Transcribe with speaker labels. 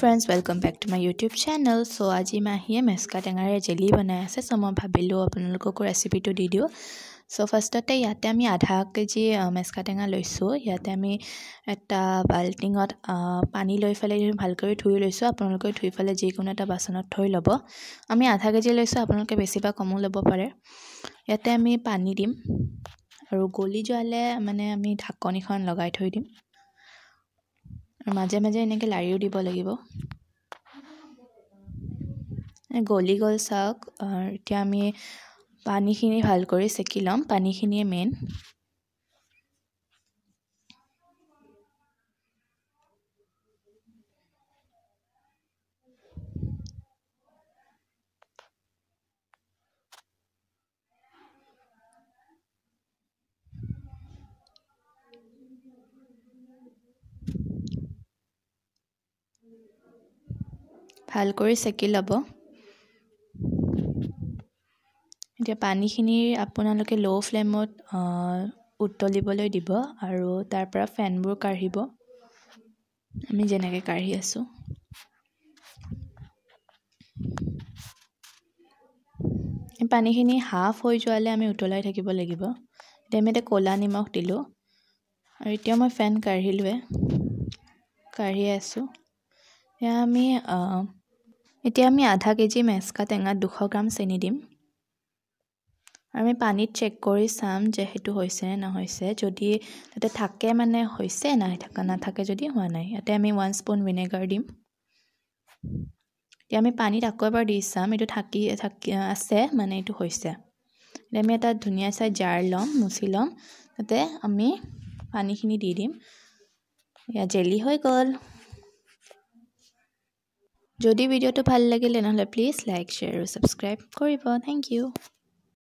Speaker 1: friends welcome back to my YouTube channel চ' আজি মই আহিয়ে মেচকা টেঙাৰে জেলি বনাই আছে চ' মই ভাবিলোঁ আপোনালোককো ৰেচিপিটো দি দিওঁ চ' ফাৰ্ষ্টতে ইয়াতে আমি আধা কেজি মেচকা টেঙা লৈছোঁ ইয়াতে আমি এটা বাল্টিঙত পানী লৈ পেলাই ভালকৈ ধুই লৈছোঁ আপোনালোকে ধুই পেলাই যিকোনো এটা বাচনত থৈ ল'ব আমি আধা কেজি লৈছোঁ আপোনালোকে বেছি বা কমো ল'ব পাৰে ইয়াতে আমি পানী দিম আৰু গলি যোৱালৈ মানে আমি ঢাকনিখন লগাই থৈ দিম আৰু মাজে মাজে এনেকৈ লাৰিও দিব লাগিব গলি গ'ল চাওক এতিয়া আমি পানীখিনি ভাল কৰি চেকি ল'ম পানীখিনিয়ে মেইন ভাল কৰি চেকি ল'ব এতিয়া পানীখিনি আপোনালোকে ল' ফ্লেমত উতলিবলৈ দিব আৰু তাৰ পৰা ফেনবোৰ কাঢ়িব আমি যেনেকৈ কাঢ়ি আছোঁ পানীখিনি হাফ হৈ যোৱালে আমি উতলাই থাকিব লাগিব এতিয়া আমি এতিয়া ক'লা নিমখ দিলোঁ আৰু এতিয়া মই ফেন কাঢ়িলোৱে কাঢ়ি আছোঁ এতিয়া আমি এতিয়া আমি আধা কেজি মেচকা টেঙাত দুশ গ্ৰাম চেনি দিম আৰু আমি পানীত চেক কৰি চাম যে সেইটো হৈছে নে নহৈছে যদি তাতে থাকে মানে হৈছে নাই থকা নাথাকে যদি হোৱা নাই ইয়াতে আমি ওৱান স্পুন ভিনেগাৰ দিম এতিয়া আমি পানীত আকৌ এবাৰ দি চাম এইটো থাকি থাকি আছে মানে এইটো হৈছে এতিয়া আমি এটা ধুনীয়া চাই জাৰ ল'ম মুচি ল'ম তাতে আমি পানীখিনি দি দিম এয়া জেলি হৈ গ'ল যদি ভিডিঅ'টো ভাল লাগিল তেনেহ'লে প্লিজ লাইক শ্বেয়াৰ আৰু ছাবস্ক্ৰাইব কৰিব থেংক ইউ